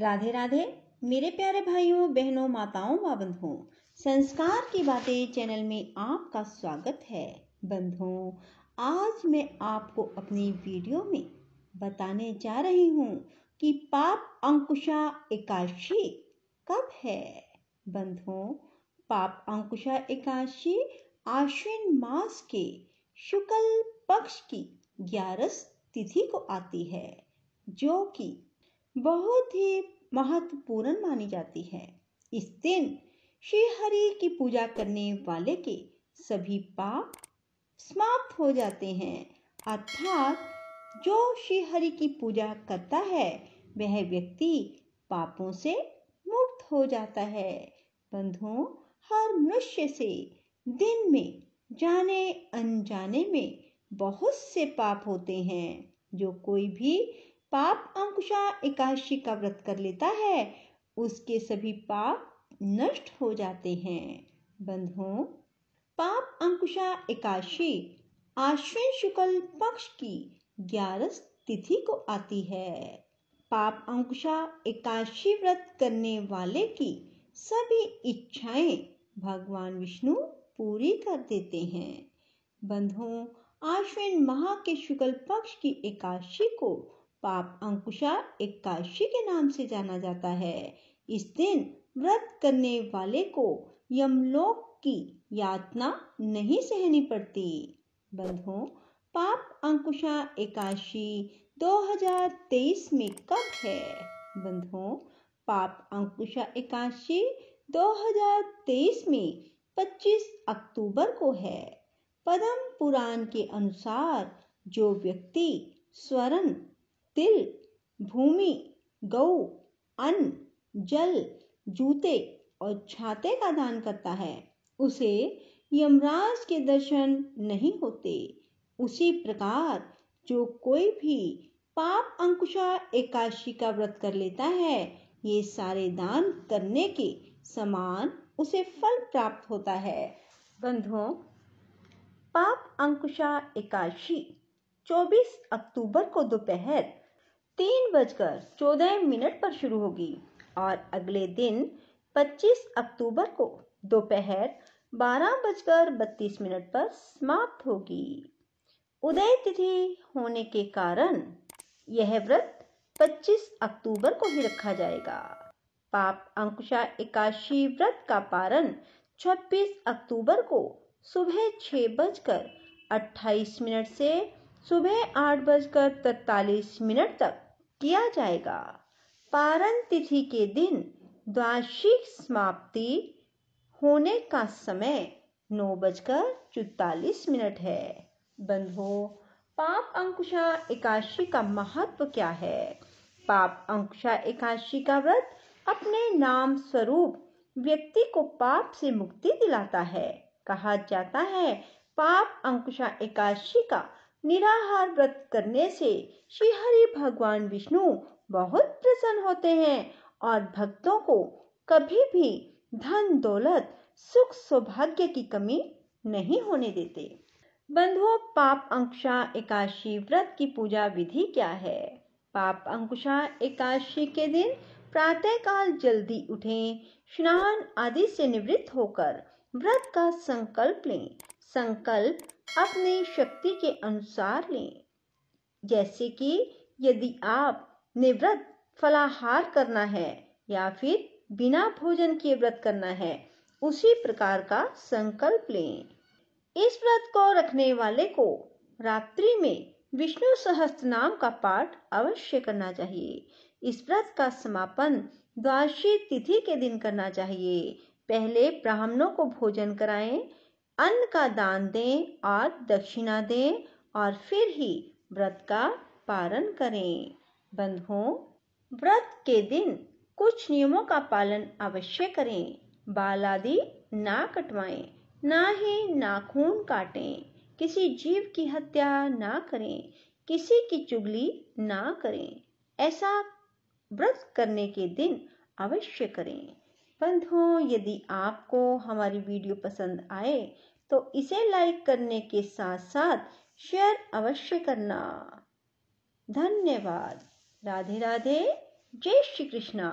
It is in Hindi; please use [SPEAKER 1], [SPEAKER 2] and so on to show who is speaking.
[SPEAKER 1] राधे राधे मेरे प्यारे भाइयों बहनों माताओं व बंधुओं संस्कार की बातें चैनल में आपका स्वागत है बंधुओं आज मैं आपको अपनी वीडियो में बताने जा रही हूँ कि पाप अंकुशा एकादशी कब है बंधुओं पाप अंकुशा एकादशी आश्विन मास के शुक्ल पक्ष की ग्यारस तिथि को आती है जो कि बहुत ही महत्वपूर्ण मानी जाती है इस दिन श्री हरि की पूजा करने वाले के सभी पाप समाप्त हो जाते हैं अर्थात जो श्री हरि की पूजा करता है वह व्यक्ति पापों से मुक्त हो जाता है बंधुओं हर मनुष्य से दिन में जाने अनजाने में बहुत से पाप होते हैं जो कोई भी पाप अंकुशा एकादशी का व्रत कर लेता है उसके सभी पाप नष्ट हो जाते हैं बंधुओं पाप अंकुशा एकादशी आश्विन शुक्ल पक्ष की ग्यारह तिथि को आती है पाप अंकुशा एकादशी व्रत करने वाले की सभी इच्छाएं भगवान विष्णु पूरी कर देते हैं बंधुओं आश्विन माह के शुक्ल पक्ष की एकादशी को पाप अंकुशा एकादशी के नाम से जाना जाता है इस दिन व्रत करने वाले को यमलोक की यातना नहीं सहनी पड़ती बंधु पाप अंकुशा एकादशी 2023 में कब है बंधुओं पाप अंकुशा एकादशी 2023 में 25 अक्टूबर को है पद्म पुराण के अनुसार जो व्यक्ति स्वर्ण तिल भूमि गौ अन्न जल जूते और छाते का दान करता है उसे यमराज के दर्शन नहीं होते उसी प्रकार जो कोई भी पाप अंकुशा एकाशी का व्रत कर लेता है ये सारे दान करने के समान उसे फल प्राप्त होता है बंधुओं पाप अंकुशा एकाशी 24 अक्टूबर को दोपहर तीन बजकर चौदह मिनट पर शुरू होगी और अगले दिन 25 अक्टूबर को दोपहर बारह बजकर बत्तीस मिनट पर समाप्त होगी उदय तिथि होने के कारण यह व्रत 25 अक्टूबर को ही रखा जाएगा पाप अंकुशा एकाशी व्रत का पारण 26 अक्टूबर को सुबह छह बजकर अट्ठाईस मिनट से सुबह आठ बजकर तैतालीस मिनट तक किया जाएगा पारण तिथि के दिन द्वार्षिक समाप्ति होने का समय नौ बजकर चौतालीस मिनट है बंधु पाप अंकुशा एकादशी का महत्व क्या है पाप अंकुशा एकादशी का व्रत अपने नाम स्वरूप व्यक्ति को पाप से मुक्ति दिलाता है कहा जाता है पाप अंकुशा एकादशी का निराहार व्रत करने से श्री हरि भगवान विष्णु बहुत प्रसन्न होते हैं और भक्तों को कभी भी धन दौलत सुख सौभाग्य की कमी नहीं होने देते बंधुओं पाप अंकुशा एकादशी व्रत की पूजा विधि क्या है पाप अंकुशा एकादशी के दिन प्रातः काल जल्दी उठें, स्नान आदि से निवृत्त होकर व्रत का संकल्प लें संकल्प अपनी शक्ति के अनुसार लें जैसे कि यदि आप निवृत फलाहार करना है या फिर बिना भोजन के व्रत करना है उसी प्रकार का संकल्प लें इस व्रत को रखने वाले को रात्रि में विष्णु सहस्त्र नाम का पाठ अवश्य करना चाहिए इस व्रत का समापन द्वादशी तिथि के दिन करना चाहिए पहले ब्राह्मणों को भोजन कराएं अन्न का दान दें और दक्षिणा दें और फिर ही व्रत का पालन करें बंधुओं व्रत के दिन कुछ नियमों का पालन अवश्य करें बाल आदि ना कटवाएं ना ही नाखून काटें किसी जीव की हत्या ना करें किसी की चुगली ना करें ऐसा व्रत करने के दिन अवश्य करें बंद हो यदि आपको हमारी वीडियो पसंद आए तो इसे लाइक करने के साथ साथ शेयर अवश्य करना धन्यवाद राधे राधे जय श्री कृष्णा